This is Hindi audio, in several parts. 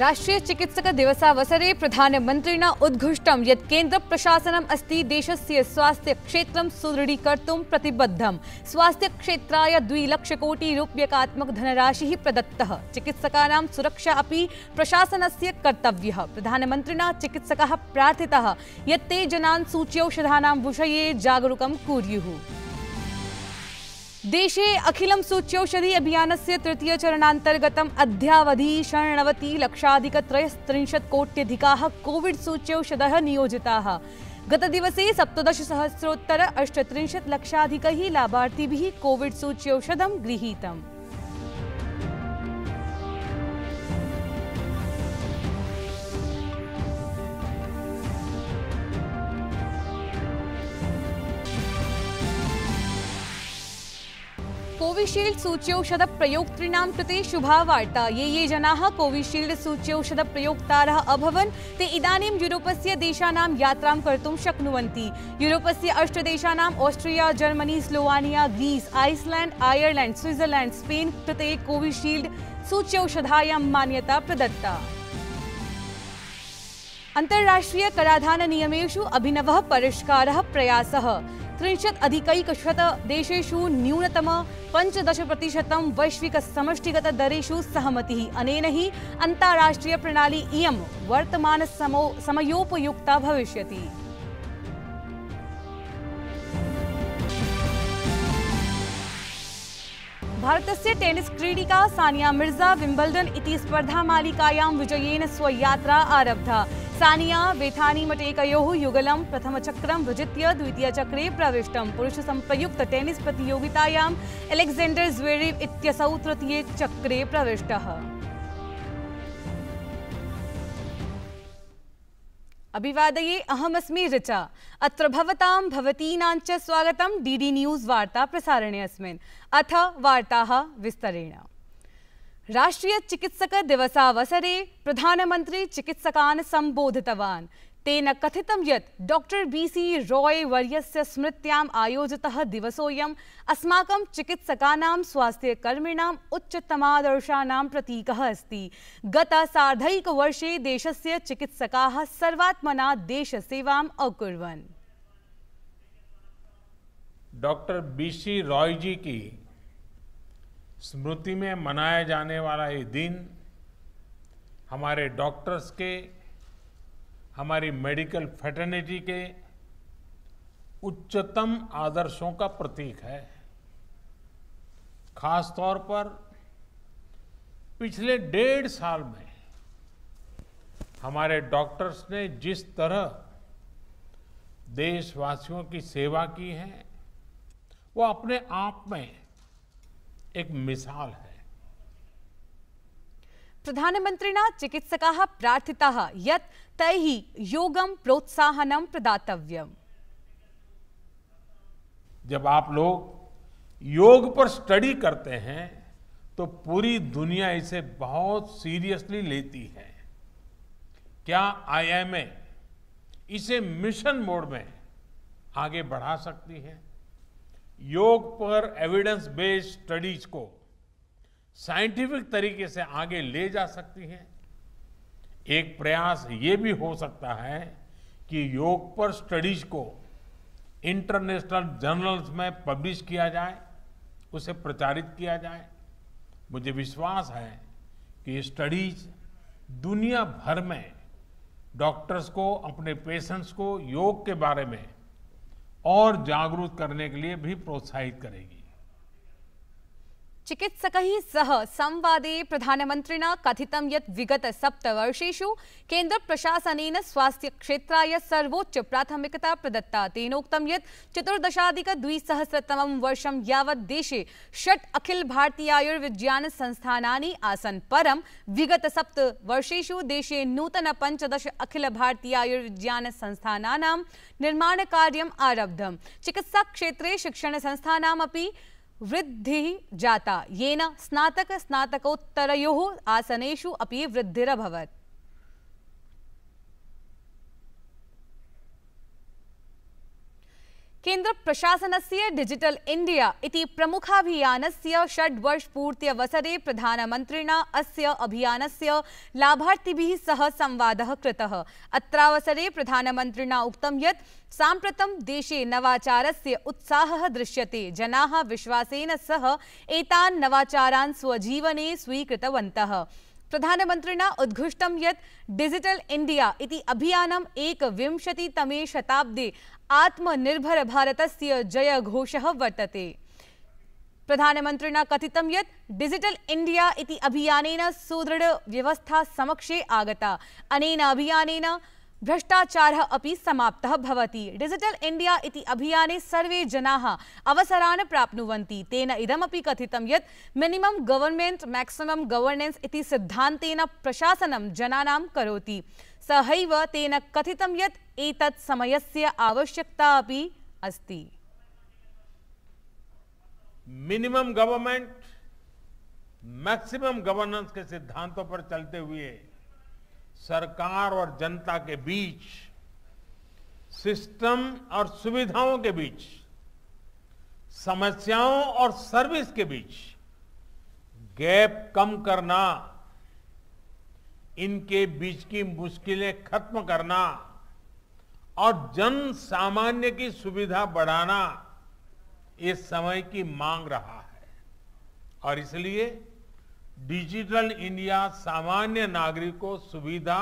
राष्ट्रीय चिकित्सक दिवसावसरे प्रधानमन्त्रिणा उद्घुष्टं यत् केन्द्रप्रशासनम् अस्ति देशस्य स्वास्थ्यक्षेत्रं सुदृढीकर्तुं प्रतिबद्धं धनराशि द्विलक्षकोटिरूप्यकात्मक धनराशिः प्रदत्तः चिकित्सकानां सुरक्षा अपि प्रशासनस्य कर्तव्यः प्रधानमन्त्रिणा चिकित्सकाः चिकित्सक प्रार्थिता ये जनान् सूच्यौषधा विषय जागरूक कुर्युः देशे अखिल सूच्यौषधि अभियान अभियानस्य तृतीयचरणान्तर्गतम् अद्यावधि षण्णवतिलक्षाधिकत्रयस्त्रिंशत्कोट्यधिकाः कोविड् सूच्यौषधः नियोजिताः गतदिवसे सप्तदशसहस्रोत्तर अष्टत्रिंशत् लक्षाधिकैः लाभार्थिभिः कोविड् सूच्यौषधं गृहीतम् कोविशील्ड सूच्यौषध प्रयोक्तृणां शुभा वार्ता ये ये जना कोविशील्ड सूच्यौषध प्रयोक्तारः अभवं ते इदानीं यूरोपस्य देशानां यात्रां कर्तुं शक्नुवन्ति यूरोपस्य अष्टदेशानां Austria Germany Slovenia Greece Iceland Ireland Switzerland Spain कृते कोविशील्ड सूच्यौषधायां मान्यता प्रदत्ता अन्तर्राष्ट्रियकराधाननियमेषु अभिनवः परिष्कारः प्रयासः त्रिंशत् अधिकैकशतदेशेषु न्यूनतम पंचदश प्रतिशत वैश्विक पञ्चदशप्रतिशतं वैश्विकसमष्टिगतदरेषु सहमतिः अनेन हि प्रणाली इयं वर्तमानसमो समयोपयुक्ता भारत से टेनिस क्रीडिका सानिया मिर्जा विंबलडन इति स्पर्धामालिकायां विजयेन स्वयात्रा आरब्धा सानिया वेथानी बेथानीमठ एकयोः युगलं प्रथमचक्रं विजित्य प्रविष्ट पुरुष संप्रयुक्त टेनिस प्रतियोगितायाम् एलेक्जेंडर ज्वेरेव् इतौ तृतीय चक्रे प्रविष्ट अभिवादये अहमस्मि ऋचा अत्र भवतां भवतीनां च स्वागतं डी न्यूज़ वार्ता प्रसारणे अस्मिन् अथ वार्ताः विस्तरेण राष्ट्रीय चिकित्सक दिवसावसरे प्रधानमंत्री चिकित्सकान संबोधित तेन कथित ये डॉक्टर बी सी रॉय वर्यस्य स्मृत्या आयोजित दिवसों अस्माक चिकित्सका स्वास्थ्यकर्मिणाम् उच्चतमादर्शा प्रतीक अस्त गत देश देशस्य सर्वात्म सर्वात्मना सेवा अकुवन doctor B C Roy ji की स्मृति में मनाया जाने वाला ये दिन हमारे डॉक्टर्स के हमारी मेडिकल फैटर्निटी के उच्चतम आदर्शों का प्रतीक है खास तौर पर पिछले डेढ़ साल में हमारे डॉक्टर्स ने जिस तरह देशवासियों की सेवा की है वो अपने आप में एक मिसाल है प्रधानमन्त्रिणा चिकित्सक प्रार्थिता यत् तैः योगम प्रोत्साहन प्रदातव्य जब आप लोग योग पर स्टडी करते हैं तो पूरी दुनिया इसे बहुत सीरियसली लेती है क्या आईएमए इसे मिशन मोड में आगे बढ़ा सकती है योग पर एविडेंस बेस्ड स्टडीज को साइंटिफिक तरीके से आगे ले जा सकती है एक प्रयास ये भी हो सकता है कि योग पर स्टडीज को इंटरनेशनल जर्नल्स में पब्लिश किया जाए उसे प्रचारित किया जाए मुझे विश्वास है कि ये स्टडीज दुनिया भर में डॉक्टर्स को अपने पेशेंट्स को योग के बारे में और जागरूक करने के लिए भी प्रोत्साहित करेगी चिकित्सक सह संवाद प्रधानमंत्रि कथित ये विगत प्रशासन स्वास्थ्य स्वास्थ्यक्षेत्राय सर्वोच्च प्राथमिकता प्रदत्ता तेनोक्त यत् चतुर्दशाधिकद्विसहस्रतमं वर्ष यावत् देशे षट् संस्था आसन परं विगत सप्तवर्षेषु देशे नूतन कार्य आरब्धम चिकित्सा क्षेत्र शिक्षण संस्था वृद्धि जाता येन स्नातक स्नातकोत्तरयोः आसनेषु अपि वृद्धिरभवत् से डिजिटल इण्डिया इति प्रमुखाभियानस्य षड्वर्षपूर्त्यवसरे प्रधानमन्त्रिणा अस्य से लाभार्थि सह संवाद कृत अत्रवसरे प्रधानमंत्री उक्तं ये सांप्रतम देशे उत्साह दृश्य से जना विश्वास सह एक नवाचारा स्वजीवने स्वीकृतवन्तः प्रधानमन्त्रिणा उद्घुष्टं यत् डिजिटल् इण्डिया इति अभियानम् एकविंशतितमे शताब्दे आत्मनिर्भरभारतस्य जयघोषः वर्तते प्रधानमन्त्रिणा कथितं यत् डिजिटल् इण्डिया इति अभियानेन सुदृढव्यवस्था समक्षे आगता अनेन अभियानेन भ्रष्टाचार अपि समाप्तः भवति डिजिटल इंडिया इति अभियाने सर्वे जनाः अवसरान् प्राप्नुवन्ति तेन इदमपि कथितं यत् मिनिमम् गवर्नमेंट मैक्सिमम गवर्नेंस इति सिद्धान्तेन प्रशासनं जनानां करोति सहैव तेन कथितं यत् एतत् समयस्य आवश्यकता अपि अस्ति मिनिमम गवर्नमेंट मैक्सिमम गवर्नेंस के सिद्धांतों पर चलते हुए सरकार और जनता के बीच सिस्टम और सुविधाओं के बीच समस्याओं और सर्विस के बीच गैप कम करना इनके बीच की मुश्किलें खत्म करना और जन सामान्य की सुविधा बढ़ाना ये समय की मांग रहा है और इसलिए डिजिटल इंडिया सामान्य नागरिक को सुविधा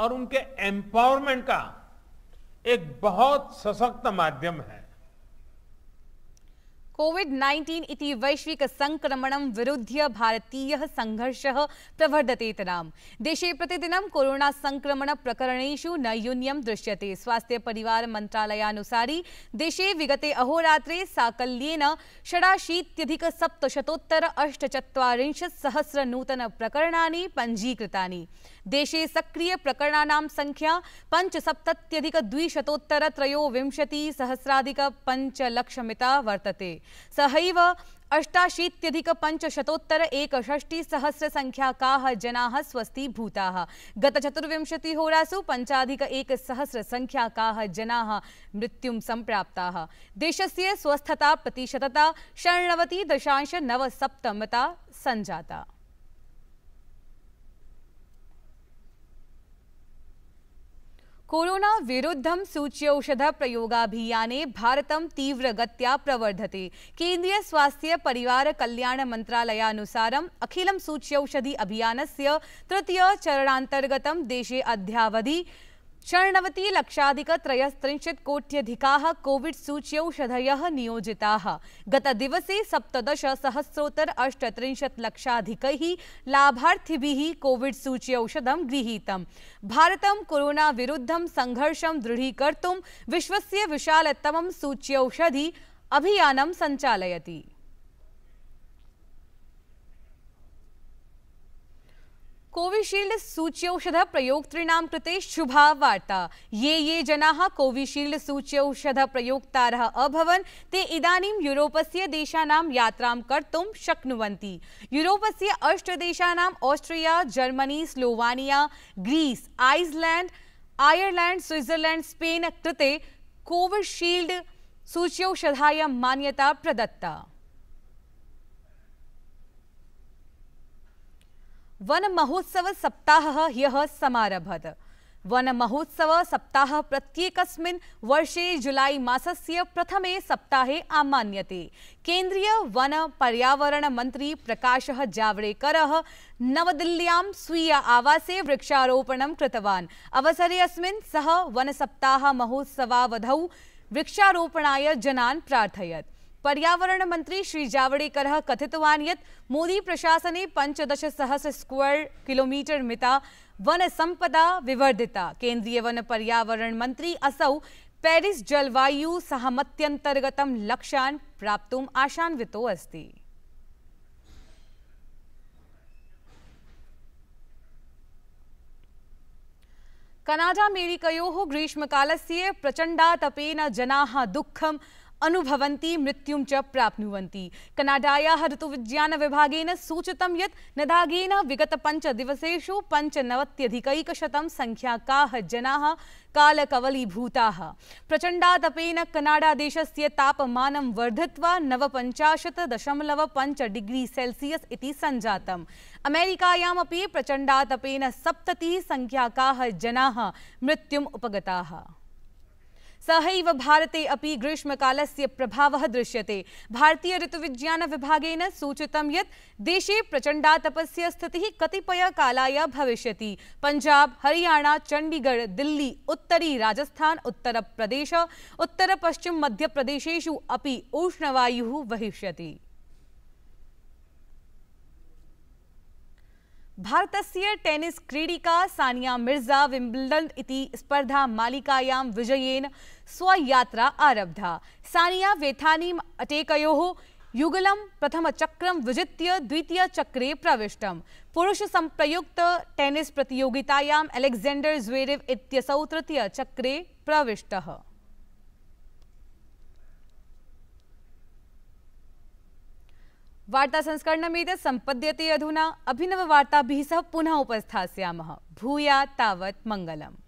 और उनके एम्पावरमेंट का एक बहुत सशक्त माध्यम है कोविड 19 इति वैश्विक संक्रमणं विरुध्य भारतीय संघर्ष प्रवर्धतेतरां देशे प्रतिदिन कोरोना संक्रमण प्रकरण नैयून्यम दृश्यते स्वास्थ्य परिवार मंत्रालयानुसारी देशे विगते अहोरात्रे साकल्येन षडाशीत्यधिक सप्तशतोत्तर अष्टचत्वारिंशत् सहस्र प्रकरण पञ्जीकृतानि देशे सक्रिय प्रकरण संख्या पञ्चसप्तत्यधिक द्विशतोत्तर त्रयोविंशति सहस्राधिक पञ्चलक्षमिता वर्तते सहैव अष्टाशीत्यधिक पञ्चशतोत्तर एकषष्टिसहस्रसङ्ख्याकाः जनाः स्वस्थीभूताः गतचतुर्विंशतिहोरासु पञ्चाधिक जना मृत्यु संप्राता देश से स्वस्थता प्रतिशतता षण्णवति दशांश सप्तमता सञ्जाता कोरोना विरुद्धं सूच्यौषध प्रयोगाभियाने भारतं तीव्रगत्या प्रवर्धते केन्द्रीय स्वास्थ्य परिवार कल्याण मन्त्रालयानुसारम् अखिलं सूच्यौषधि अभियानस्य तृतीय चरणान्तर्गतं देशे अद्यावधि षण्णवति लक्षाधिकत्रयस्त्रिंशत्कोट्यधिकाः कोविड् सूच्यौषधयः नियोजिताः गतदिवसे सप्तदशसहस्रोत्तर अष्टत्रिंशत् लक्षाधिकैः लाभार्थिभिः कोविड् सूच्यौषधं गृहीतम् भारतं कोरोनाविरुद्धं सङ्घर्षं दृढीकर्तुं विश्वस्य विशालतमं सूच्यौषधि अभियानं सञ्चालयति कोविशील्ड सूच्यौषध प्रयोक्तॄणां कृते शुभा वार्ता ये ये जनाः कोविशील्ड सूच्यौषध प्रयोक्तारः अभवन् ते इदानीं यूरोपस्य देशानां यात्रां कर्तुं शक्नुवन्ति यूरोपस्य अष्टदेशानाम् Austria Germany Slovenia Greece Iceland Ireland Switzerland Spain कृते कोविशील्ड सूच्यौषधाय मान्यता प्रदत्ता वन महोत्सव सप्ताह ह्यः समारभत सप्ताह प्रत्येक वर्षे जुलाई जुलैमासस्य प्रथमे वन पर्यावरण मंत्री प्रकाश जावड़ेकर नवदिल्ल्यां स्वीय आवासे वृक्षारोपण करतवा अवसरे वन सप्ताह महोत्सवावध वृक्षारोपणा जनान प्राथयत पर्यावरण मंत्री श्री जावड़ेकर कथित मोदी प्रशासन पंचदश सहस्र स्क्वेर किलोमीटर मिता वन संपदा विवर्धिता केंद्रीय वन पर्यावरण मंत्री असौ पेरिस जलवायु सहमत्यंतर्गत लक्ष्यान प्राप्त आशान्वित अस्त कनाडा अमेरिको ग्रीष्म काल से प्रचंडातपेन जना दुख अनुभवन्ति मृत्युं च प्राप्नुवन्ति कनाडायाः ऋतुविज्ञानविभागेन सूचितं यत् नदागेन विगतपञ्चदिवसेषु पञ्चनवत्यधिकैकशतं सङ्ख्याकाः जनाः कालकवलीभूताः प्रचण्डातपेन कनाडादेशस्य तापमानं वर्धित्वा नवपञ्चाशत् दशमलव पञ्च डिग्री सेल्सियस् इति सञ्जातम् अमेरिकायामपि प्रचण्डातपेन सप्ततिः सङ्ख्याकाः जनाः मृत्युम् उपगताः सहैव भारते अपि ग्रीष्मकालस्य प्रभावः दृश्यते भारतीय विभागेन सूचितं यत् देशे प्रचण्डातपस्य स्थितिः कतिपयकालाय भविष्यति पंजाब हरियाणा चण्डीगढ दिल्ली उत्तरी राजस्थान उत्तरप्रदेश उत्तरपश्चिम मध्यप्रदेशेषु अपि उष्णवायुः वहिष्यति भारतस्य टेनिस क्रीडिका सानिया मिर्जा विम्बल्डन् इति स्पर्धा मालिकायां विजयेन स्वयात्रा आरब्धा सानिया अटेकयो युगलम प्रथम चक्रम विजित्य द्वितीयचक्रे पुरुष संप्रयुक्त टेनिस प्रतियोगितायां अलेक्जेंडर ज्वेरेव् इत्यसौ तृतीयचक्रे प्रविष्टः वार्ता संस्करणमिद सम्पद्यते अधुना अभिनववार्ताभिः सह पुनः उपस्थास्यामः भूया तावत् मङ्गलम्